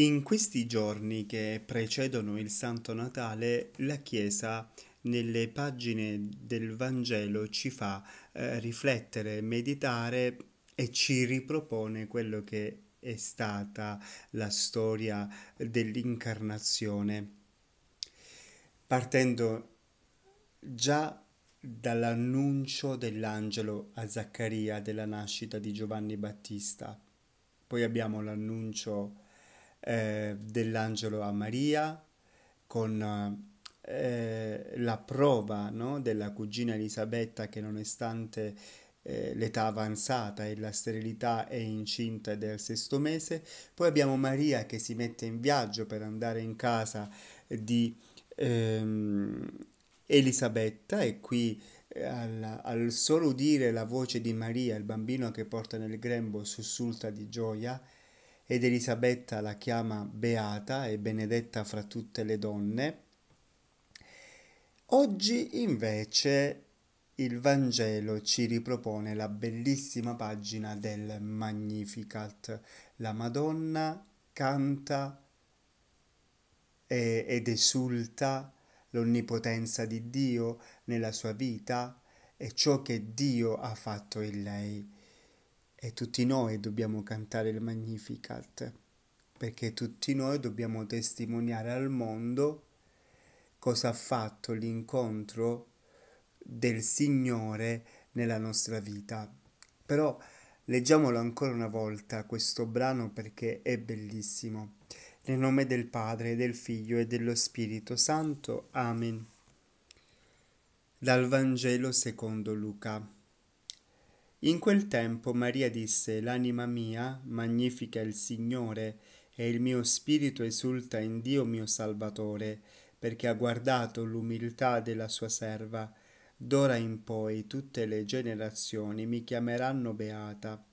In questi giorni che precedono il Santo Natale, la Chiesa nelle pagine del Vangelo ci fa eh, riflettere, meditare e ci ripropone quello che è stata la storia dell'incarnazione. Partendo già dall'annuncio dell'angelo a Zaccaria della nascita di Giovanni Battista, poi abbiamo l'annuncio eh, dell'angelo a Maria, con eh, la prova no, della cugina Elisabetta che nonostante eh, l'età avanzata e la sterilità è incinta del sesto mese, poi abbiamo Maria che si mette in viaggio per andare in casa di ehm, Elisabetta e qui eh, al, al solo udire la voce di Maria, il bambino che porta nel grembo sussulta di gioia, ed Elisabetta la chiama beata e benedetta fra tutte le donne. Oggi invece il Vangelo ci ripropone la bellissima pagina del Magnificat. La Madonna canta ed esulta l'onnipotenza di Dio nella sua vita e ciò che Dio ha fatto in lei e tutti noi dobbiamo cantare il Magnificat, perché tutti noi dobbiamo testimoniare al mondo cosa ha fatto l'incontro del Signore nella nostra vita. Però leggiamolo ancora una volta questo brano perché è bellissimo. Nel nome del Padre, del Figlio e dello Spirito Santo. Amen. Dal Vangelo secondo Luca. In quel tempo Maria disse, L'anima mia magnifica il Signore, e il mio spirito esulta in Dio mio Salvatore, perché ha guardato l'umiltà della sua serva. D'ora in poi tutte le generazioni mi chiameranno beata.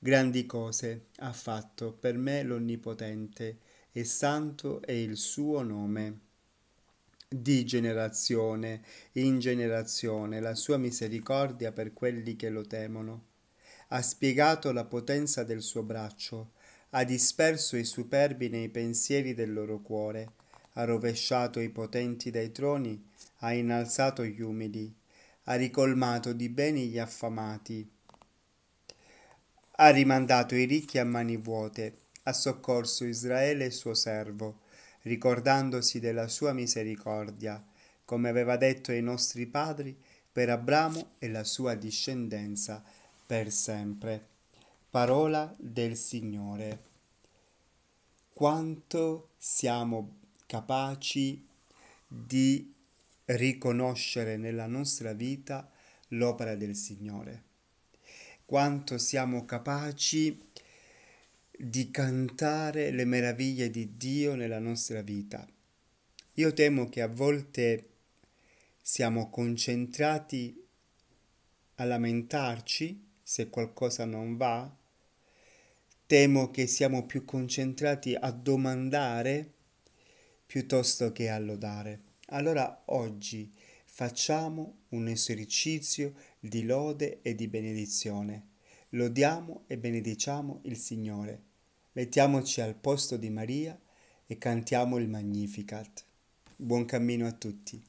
Grandi cose ha fatto per me l'Onnipotente, e santo è il suo nome di generazione in generazione la sua misericordia per quelli che lo temono. Ha spiegato la potenza del suo braccio, ha disperso i superbi nei pensieri del loro cuore, ha rovesciato i potenti dai troni, ha innalzato gli umili, ha ricolmato di beni gli affamati, ha rimandato i ricchi a mani vuote, ha soccorso Israele suo servo ricordandosi della sua misericordia, come aveva detto ai nostri padri, per Abramo e la sua discendenza per sempre. Parola del Signore. Quanto siamo capaci di riconoscere nella nostra vita l'opera del Signore. Quanto siamo capaci di di cantare le meraviglie di Dio nella nostra vita. Io temo che a volte siamo concentrati a lamentarci se qualcosa non va, temo che siamo più concentrati a domandare piuttosto che a lodare. Allora oggi facciamo un esercizio di lode e di benedizione. Lodiamo e benediciamo il Signore. Mettiamoci al posto di Maria e cantiamo il Magnificat. Buon cammino a tutti.